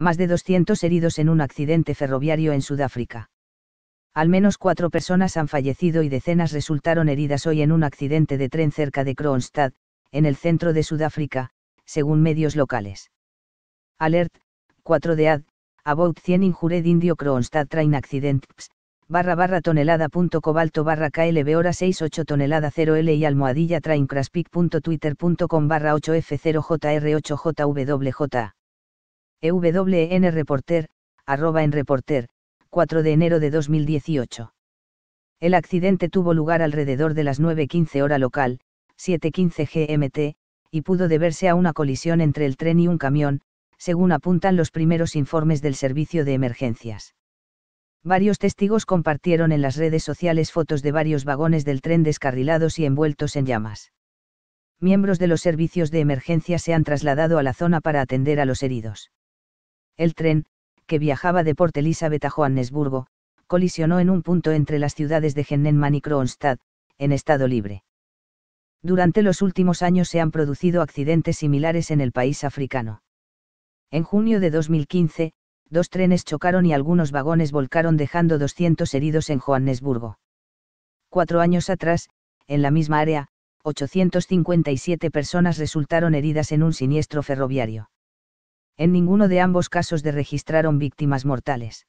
más de 200 heridos en un accidente ferroviario en Sudáfrica. Al menos cuatro personas han fallecido y decenas resultaron heridas hoy en un accidente de tren cerca de Kronstadt, en el centro de Sudáfrica, según medios locales. Alert, 4 de ad, about 100 injured indio Kronstadt train accident. barra barra tonelada punto cobalto barra klb hora 68 tonelada 0l y almohadilla train punto com barra 8f0jr8jwj EWN Reporter, arroba en Reporter, 4 de enero de 2018. El accidente tuvo lugar alrededor de las 9.15 hora local, 7.15 GMT, y pudo deberse a una colisión entre el tren y un camión, según apuntan los primeros informes del servicio de emergencias. Varios testigos compartieron en las redes sociales fotos de varios vagones del tren descarrilados y envueltos en llamas. Miembros de los servicios de emergencia se han trasladado a la zona para atender a los heridos. El tren, que viajaba de Port Elizabeth a Johannesburgo, colisionó en un punto entre las ciudades de Hennenman y Kronstadt, en estado libre. Durante los últimos años se han producido accidentes similares en el país africano. En junio de 2015, dos trenes chocaron y algunos vagones volcaron dejando 200 heridos en Johannesburgo. Cuatro años atrás, en la misma área, 857 personas resultaron heridas en un siniestro ferroviario en ninguno de ambos casos de registraron víctimas mortales.